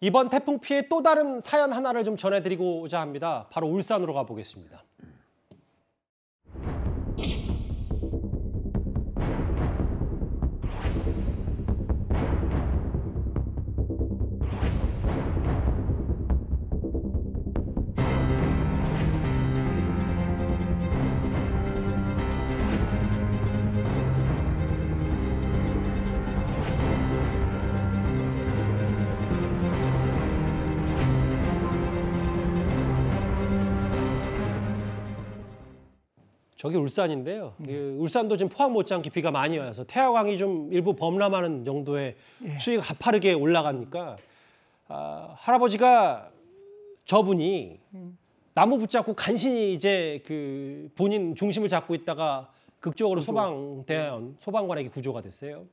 이번 태풍 피해 또 다른 사연 하나를 좀 전해드리고자 합니다. 바로 울산으로 가보겠습니다. 저기 울산인데요. 음. 그 울산도 지금 포항 못지않게 비가 많이 와서 태화강이 좀 일부 범람하는 정도의 예. 수위가 가파르게 올라가니까 아, 할아버지가 저분이 음. 나무 붙잡고 간신히 이제 그 본인 중심을 잡고 있다가 극적으로 소방대원 소방관에게 구조가 됐어요.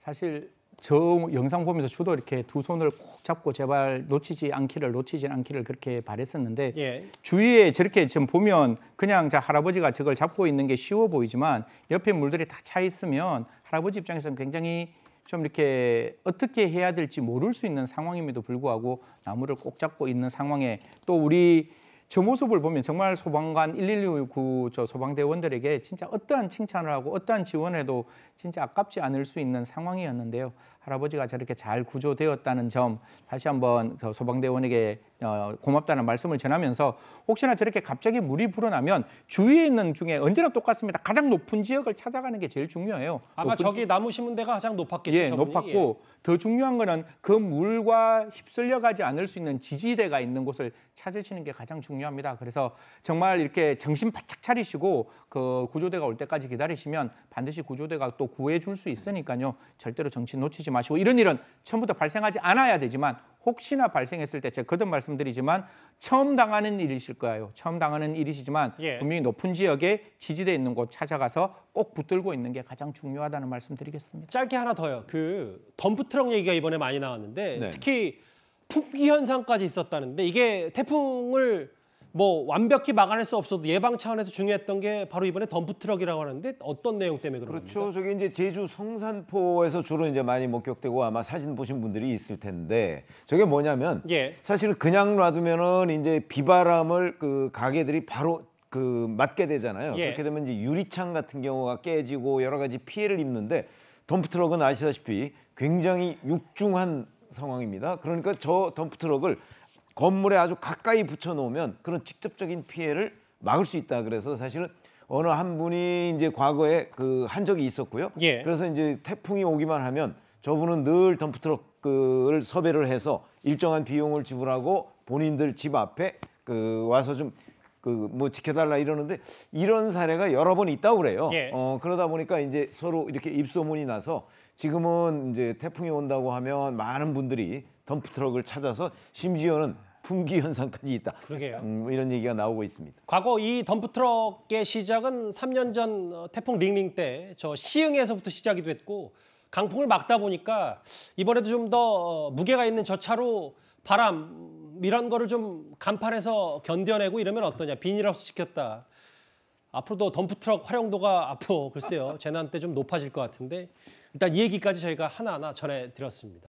사실 저 영상 보면서 주도 이렇게 두 손을 꼭 잡고 제발 놓치지 않기를 놓치지 않기를 그렇게 바랬었는데 예. 주위에 저렇게 지금 보면 그냥 자 할아버지가 저걸 잡고 있는 게 쉬워 보이지만 옆에 물들이 다 차 있으면 할아버지 입장에서는 굉장히 좀 이렇게 어떻게 해야 될지 모를 수 있는 상황임에도 불구하고 나무를 꼭 잡고 있는 상황에 또 우리 저 모습을 보면 정말 소방관 119저 소방대원들에게 진짜 어떠한 칭찬을 하고 어떠한 지원에도 진짜 아깝지 않을 수 있는 상황이었는데요. 할아버지가 저렇게 잘 구조되었다는 점 다시 한번 소방대원에게 어, 고맙다는 말씀을 전하면서 혹시나 저렇게 갑자기 물이 불어나면 주위에 있는 중에 언제나 똑같습니다. 가장 높은 지역을 찾아가는 게 제일 중요해요. 아마 저기 지... 나무 심은 데가 가장 높았겠죠. 예, 저분이. 높았고 예. 더 중요한 거는 그 물과 휩쓸려 가지 않을 수 있는 지지대가 있는 곳을 찾으시는 게 가장 중요합니다. 그래서 정말 이렇게 정신 바짝 차리시고 그 구조대가 올 때까지 기다리시면 반드시 구조대가 또 구해 줄수 있으니까요. 절대로 정신 놓치지 마시고 이런 일은 처음부터 발생하지 않아야 되지만 혹시나 발생했을 때 제가 거듭 말씀드리지만 처음 당하는 일이실 거예요. 처음 당하는 일이시지만 예. 분명히 높은 지역에 지지대 있는 곳 찾아가서 꼭 붙들고 있는 게 가장 중요하다는 말씀드리겠습니다. 짧게 하나 더요. 그 덤프트럭 얘기가 이번에 많이 나왔는데 네. 특히 풍기 현상까지 있었다는데 이게 태풍을 뭐 완벽히 막아낼 수 없어도 예방 차원에서 중요했던 게 바로 이번에 덤프 트럭이라고 하는데 어떤 내용 때문에 그런 그렇죠. 저기 이제 제주 성산포에서 주로 이제 많이 목격되고 아마 사진 보신 분들이 있을 텐데 저게 뭐냐면 예. 사실 그냥 놔두면은 이제 비바람을 그 가게들이 바로 그 맞게 되잖아요. 예. 그렇게 되면 이제 유리창 같은 경우가 깨지고 여러 가지 피해를 입는데 덤프 트럭은 아시다시피 굉장히 육중한 상황입니다. 그러니까 저 덤프 트럭을 건물에 아주 가까이 붙여 놓으면 그런 직접적인 피해를 막을 수 있다 그래서 사실은 어느 한 분이 이제 과거에 그 한 적이 있었고요. 예. 그래서 이제 태풍이 오기만 하면 저분은 늘 덤프 트럭을 섭외를 해서 일정한 비용을 지불하고 본인들 집 앞에 그 와서 좀 그뭐 지켜달라 이러는데 이런 사례가 여러 번 있다고 그래요. 예. 어, 그러다 보니까 이제 서로 이렇게 입소문이 나서 지금은 이제 태풍이 온다고 하면 많은 분들이 덤프 트럭을 찾아서 심지어는 품귀 현상까지 있다. 그러게요. 음, 뭐 이런 얘기가 나오고 있습니다. 과거 이 덤프 트럭의 시작은 3년 전 어, 태풍 링링 때 저 시흥에서부터 시작이 됐고 강풍을 막다 보니까 이번에도 좀더 어, 무게가 있는 저 차로 바람 이런 거를 좀간판해서 견뎌내고 이러면 어떠냐. 비닐하우스 시켰다. 앞으로도 덤프트럭 활용도가 앞으로 글쎄요. 재난 때 좀 높아질 것 같은데 일단 이 얘기까지 저희가 하나하나 전해드렸습니다.